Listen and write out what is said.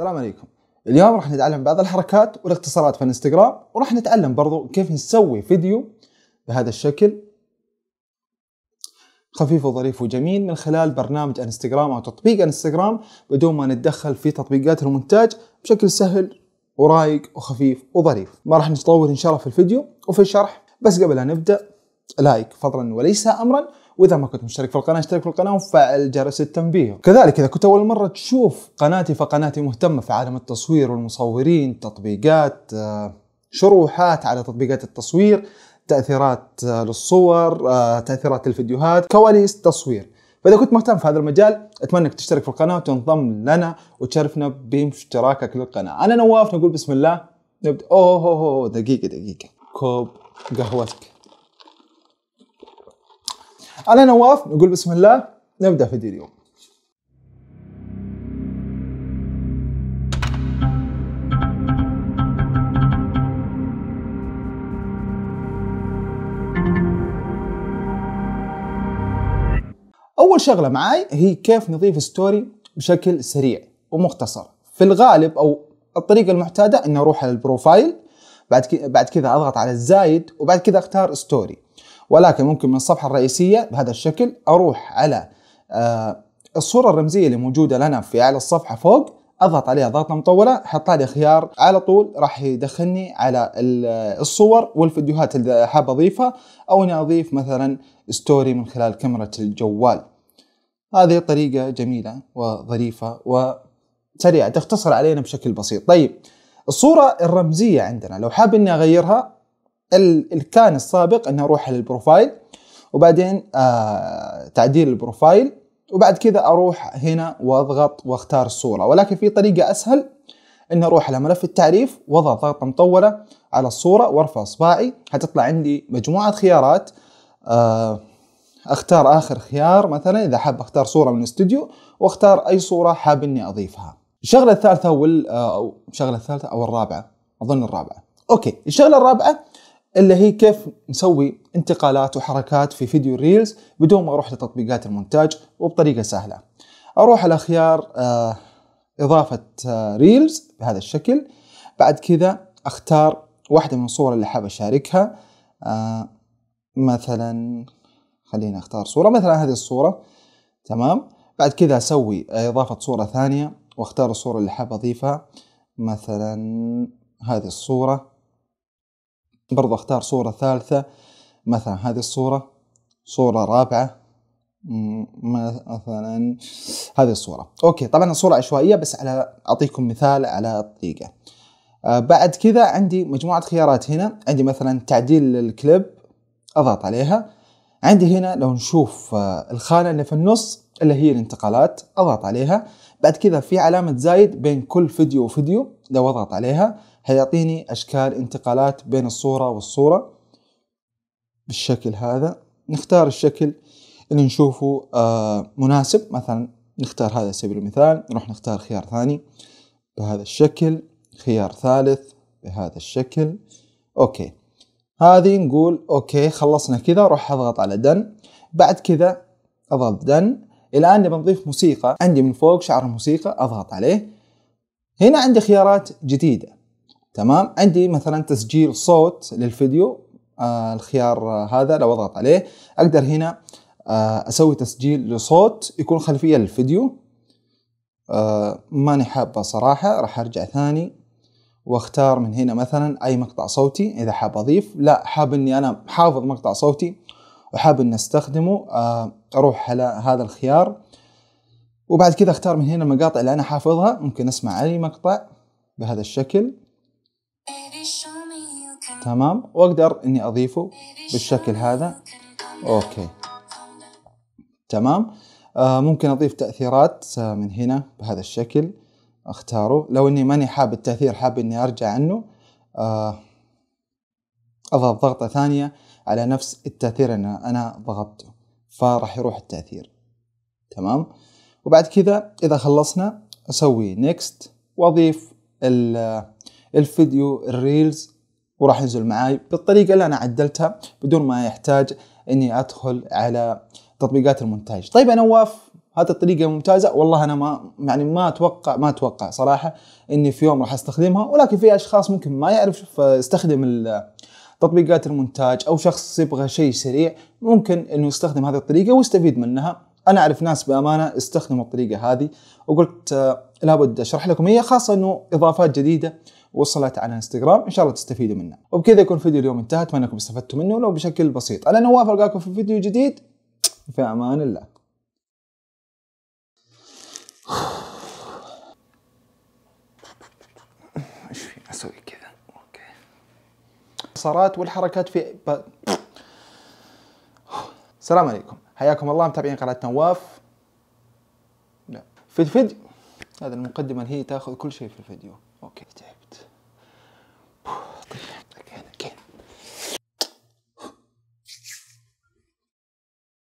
السلام عليكم اليوم راح نتعلم بعض الحركات والاختصارات في الانستغرام وراح نتعلم برضو كيف نسوي فيديو بهذا الشكل خفيف وظريف وجميل من خلال برنامج انستغرام او تطبيق انستغرام بدون ما نتدخل في تطبيقات المونتاج بشكل سهل ورايق وخفيف وظريف ما راح نطول ان شاء الله في الفيديو وفي الشرح بس قبل ان نبدا لايك فضلا وليس امرا واذا ما كنت مشترك في القناه اشترك في القناه وفعل جرس التنبيه كذلك اذا كنت اول مره تشوف قناتي فقناتي مهتمه في عالم التصوير والمصورين تطبيقات آه، شروحات على تطبيقات التصوير تاثيرات آه، للصور آه، تاثيرات الفيديوهات كواليس تصوير فاذا كنت مهتم في هذا المجال اتمنى انك تشترك في القناه وتنضم لنا وتشرفنا باشتراكك للقناه انا نواف نقول بسم الله نبدا اوه دقيقه دقيقه كوب قهوتك انا نواف نقول بسم الله نبدا فيديو اليوم اول شغله معاي هي كيف نضيف ستوري بشكل سريع ومختصر في الغالب او الطريقه المعتاده اني اروح على البروفايل بعد بعد كذا اضغط على الزايد وبعد كذا اختار ستوري ولكن ممكن من الصفحة الرئيسية بهذا الشكل أروح على آه، الصورة الرمزية اللي موجودة لنا في أعلى الصفحة فوق اضغط عليها ضغطه مطوله حط لي خيار على طول راح يدخلني على آه، الصور والفيديوهات اللي حاب اضيفها او اني اضيف مثلا ستوري من خلال كاميرا الجوال هذه طريقه جميله وظريفه وسريعه تختصر علينا بشكل بسيط طيب الصورة الرمزية عندنا لو حاب اني اغيرها الكان السابق اني اروح للبروفايل وبعدين آه، تعديل البروفايل وبعد كذا اروح هنا واضغط واختار الصوره ولكن في طريقه اسهل ان اروح على ملف التعريف واضغط ضغطه مطوله على الصوره وارفع اصبعي حتطلع عندي مجموعه خيارات آه، اختار اخر خيار مثلا اذا حاب اختار صوره من الاستوديو واختار اي صوره حاب اني اضيفها الشغله الثالثه وال آه، او الشغله الثالثه او الرابعه اظن الرابعه اوكي الشغله الرابعه اللي هي كيف نسوي انتقالات وحركات في فيديو ريلز بدون ما اروح لتطبيقات المونتاج وبطريقه سهله اروح على خيار آه، اضافه آه، ريلز بهذا الشكل بعد كذا اختار واحده من الصور اللي حاب اشاركها آه مثلا خليني اختار صوره مثلا هذه الصوره تمام بعد كذا اسوي آه، اضافه صوره ثانيه واختار الصوره اللي حاب اضيفها مثلا هذه الصوره برضه اختار صورة ثالثة مثلا هذه الصورة صورة رابعة مثلا هذه الصورة اوكي طبعا الصورة عشوائية بس على اعطيكم مثال على الطريقة آه بعد كذا عندي مجموعة خيارات هنا عندي مثلا تعديل الكليب اضغط عليها عندي هنا لو نشوف آه الخانة اللي في النص اللي هي الانتقالات اضغط عليها بعد كذا في علامة زايد بين كل فيديو وفيديو لو اضغط عليها هيعطيني أشكال انتقالات بين الصورة والصورة بالشكل هذا نختار الشكل اللي نشوفه آه مناسب مثلا نختار هذا على سبيل المثال نروح نختار خيار ثاني بهذا الشكل خيار ثالث بهذا الشكل اوكي هذه نقول اوكي خلصنا كذا روح اضغط على دن بعد كذا اضغط دن الان نبي نضيف موسيقى عندي من فوق شعر موسيقى اضغط عليه هنا عندي خيارات جديده تمام عندي مثلا تسجيل صوت للفيديو آه الخيار آه هذا لو اضغط عليه اقدر هنا آه اسوي تسجيل لصوت يكون خلفيه للفيديو آه ماني حابه صراحه راح ارجع ثاني واختار من هنا مثلا اي مقطع صوتي اذا حاب اضيف لا حاب اني انا حافظ مقطع صوتي وحاب اني استخدمه آه اروح على هذا الخيار وبعد كذا اختار من هنا المقاطع اللي انا حافظها ممكن اسمع اي مقطع بهذا الشكل تمام واقدر اني اضيفه بالشكل هذا اوكي تمام آه ممكن اضيف تأثيرات آه، من هنا بهذا الشكل اختاره لو اني ماني حاب التأثير حاب اني ارجع عنه آه اضغط ضغطة ثانية على نفس التأثير انا انا ضغطته فراح يروح التأثير تمام وبعد كذا اذا خلصنا اسوي نيكست واضيف الفيديو الريلز وراح ينزل معاي بالطريقه اللي انا عدلتها بدون ما يحتاج اني ادخل على تطبيقات المونتاج طيب يا نواف هذه الطريقة ممتازة والله أنا ما يعني ما أتوقع ما أتوقع صراحة إني في يوم راح أستخدمها ولكن في أشخاص ممكن ما يعرف يستخدم تطبيقات المونتاج أو شخص يبغى شيء سريع ممكن إنه يستخدم هذه الطريقة ويستفيد منها انا اعرف ناس بامانه استخدموا الطريقه هذه وقلت آه، لابد اشرح لكم هي خاصه انه اضافات جديده وصلت على انستغرام ان شاء الله تستفيدوا منها وبكذا يكون فيديو اليوم انتهى اتمنى انكم استفدتوا منه ولو بشكل بسيط انا نواف القاكم في فيديو جديد في امان الله ايش في اسوي كذا اوكي والحركات في السلام عليكم حياكم الله متابعين قناة نواف لا نعم. في الفيديو هذا المقدمة هي تاخذ كل شيء في الفيديو